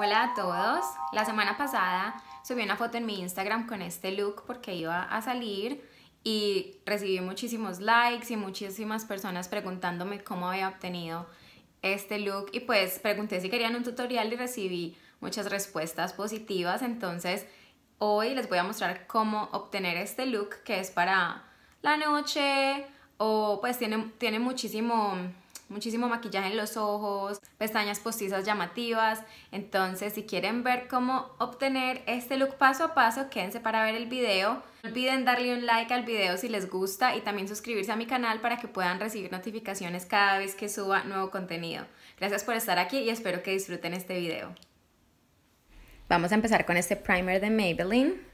Hola a todos. La semana pasada subí una foto en mi Instagram con este look porque iba a salir y recibí muchísimos likes y muchísimas personas preguntándome cómo había obtenido este look y pues pregunté si querían un tutorial y recibí muchas respuestas positivas. Entonces hoy les voy a mostrar cómo obtener este look que es para la noche o pues tiene, tiene muchísimo muchísimo maquillaje en los ojos, pestañas postizas llamativas. Entonces, si quieren ver cómo obtener este look paso a paso, quédense para ver el video. No olviden darle un like al video si les gusta y también suscribirse a mi canal para que puedan recibir notificaciones cada vez que suba nuevo contenido. Gracias por estar aquí y espero que disfruten este video. Vamos a empezar con este primer de Maybelline.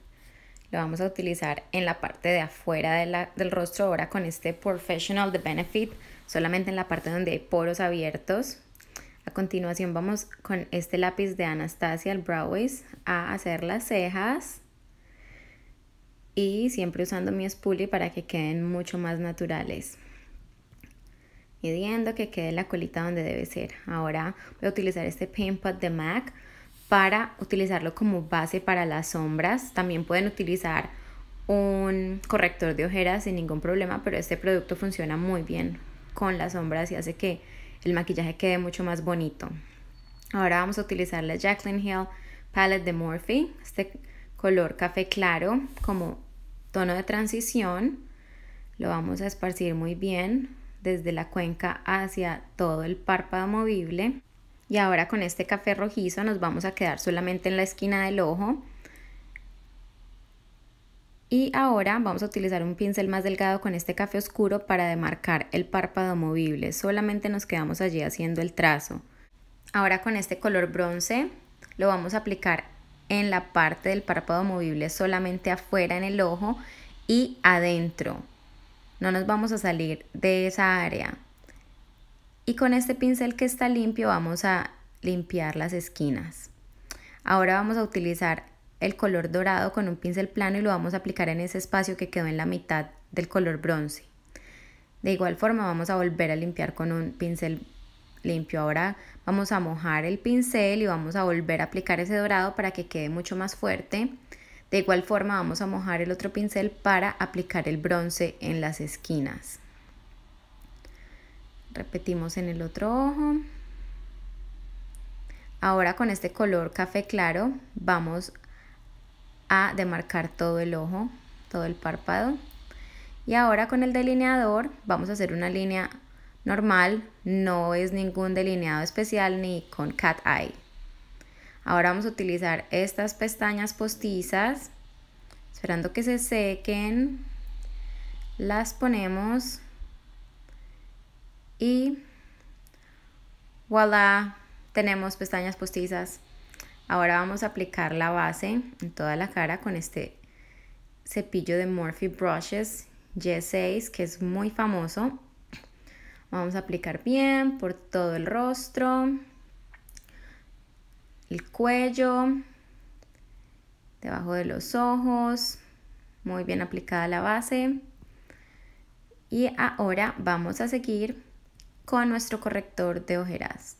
Lo vamos a utilizar en la parte de afuera del rostro ahora con este Professional de Benefit solamente en la parte donde hay poros abiertos. A continuación vamos con este lápiz de Anastasia, el a hacer las cejas y siempre usando mi spoolie para que queden mucho más naturales. Midiendo que quede la colita donde debe ser. Ahora voy a utilizar este Paint Pot de MAC para utilizarlo como base para las sombras. También pueden utilizar un corrector de ojeras sin ningún problema, pero este producto funciona muy bien con las sombras y hace que el maquillaje quede mucho más bonito. Ahora vamos a utilizar la Jaclyn Hill Palette de Morphe, este color café claro como tono de transición. Lo vamos a esparcir muy bien desde la cuenca hacia todo el párpado movible. Y ahora con este café rojizo nos vamos a quedar solamente en la esquina del ojo y ahora vamos a utilizar un pincel más delgado con este café oscuro para demarcar el párpado movible. Solamente nos quedamos allí haciendo el trazo. Ahora con este color bronce lo vamos a aplicar en la parte del párpado movible solamente afuera en el ojo y adentro. No nos vamos a salir de esa área. Y con este pincel que está limpio vamos a limpiar las esquinas. Ahora vamos a utilizar el color dorado con un pincel plano y lo vamos a aplicar en ese espacio que quedó en la mitad del color bronce. De igual forma vamos a volver a limpiar con un pincel limpio. Ahora vamos a mojar el pincel y vamos a volver a aplicar ese dorado para que quede mucho más fuerte. De igual forma vamos a mojar el otro pincel para aplicar el bronce en las esquinas. Repetimos en el otro ojo. Ahora con este color café claro vamos a demarcar todo el ojo, todo el párpado. Y ahora con el delineador vamos a hacer una línea normal, no es ningún delineado especial ni con cat eye. Ahora vamos a utilizar estas pestañas postizas, esperando que se sequen. Las ponemos y voilà, tenemos pestañas postizas. Ahora vamos a aplicar la base en toda la cara con este cepillo de Morphe Brushes G6 que es muy famoso. Vamos a aplicar bien por todo el rostro, el cuello, debajo de los ojos, muy bien aplicada la base. Y ahora vamos a seguir con nuestro corrector de ojeras.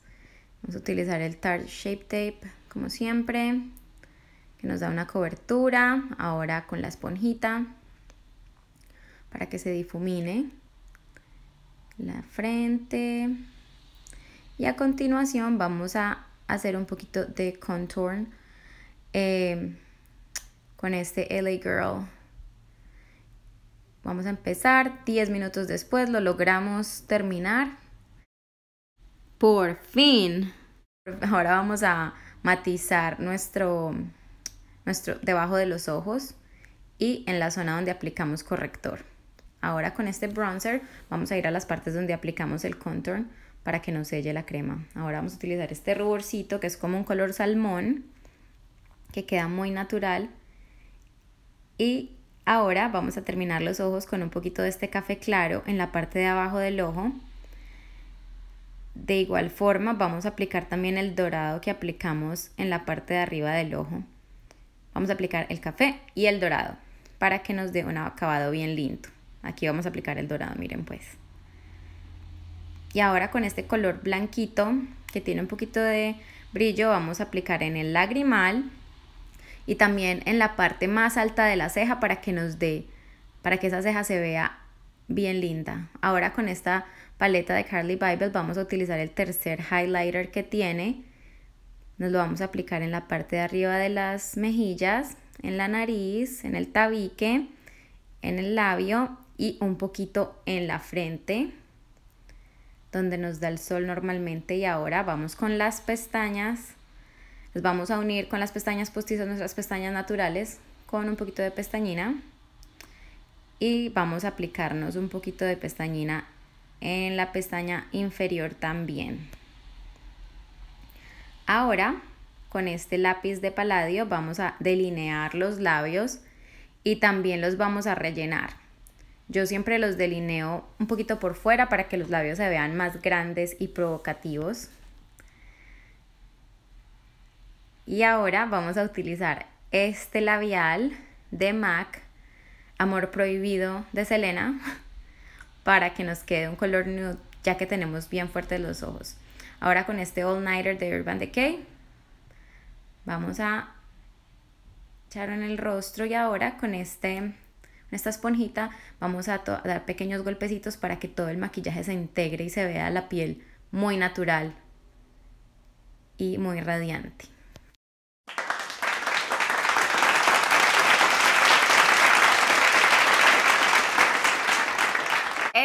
Vamos a utilizar el Tarte Shape Tape como siempre, que nos da una cobertura, ahora con la esponjita para que se difumine la frente. Y a continuación vamos a hacer un poquito de contour eh, con este LA Girl. Vamos a empezar, 10 minutos después lo logramos terminar. Por fin. Ahora vamos a matizar nuestro, nuestro debajo de los ojos y en la zona donde aplicamos corrector. Ahora con este bronzer vamos a ir a las partes donde aplicamos el contour para que no selle la crema. Ahora vamos a utilizar este ruborcito que es como un color salmón que queda muy natural. Y ahora vamos a terminar los ojos con un poquito de este café claro en la parte de abajo del ojo. De igual forma vamos a aplicar también el dorado que aplicamos en la parte de arriba del ojo. Vamos a aplicar el café y el dorado para que nos dé un acabado bien lindo. Aquí vamos a aplicar el dorado, miren pues. Y ahora con este color blanquito que tiene un poquito de brillo vamos a aplicar en el lagrimal y también en la parte más alta de la ceja para que nos dé, para que esa ceja se vea bien linda. Ahora con esta paleta de Carly Bible vamos a utilizar el tercer highlighter que tiene. Nos lo vamos a aplicar en la parte de arriba de las mejillas, en la nariz, en el tabique, en el labio y un poquito en la frente donde nos da el sol normalmente y ahora vamos con las pestañas nos vamos a unir con las pestañas postizas nuestras pestañas naturales con un poquito de pestañina y vamos a aplicarnos un poquito de pestañina en la pestaña inferior también. Ahora, con este lápiz de paladio vamos a delinear los labios y también los vamos a rellenar. Yo siempre los delineo un poquito por fuera para que los labios se vean más grandes y provocativos. Y ahora vamos a utilizar este labial de MAC, Amor Prohibido de Selena, para que nos quede un color nude ya que tenemos bien fuertes los ojos. Ahora con este All Nighter de Urban Decay vamos a echar en el rostro y ahora con este esta esponjita vamos a dar pequeños golpecitos para que todo el maquillaje se integre y se vea la piel muy natural y muy radiante.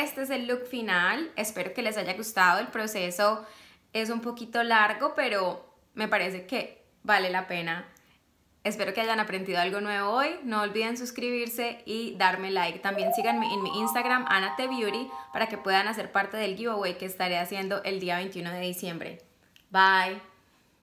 este es el look final. Espero que les haya gustado. El proceso es un poquito largo, pero me parece que vale la pena. Espero que hayan aprendido algo nuevo hoy. No olviden suscribirse y darme like. También síganme en mi Instagram, AnateBeauty, para que puedan hacer parte del giveaway que estaré haciendo el día 21 de diciembre. Bye.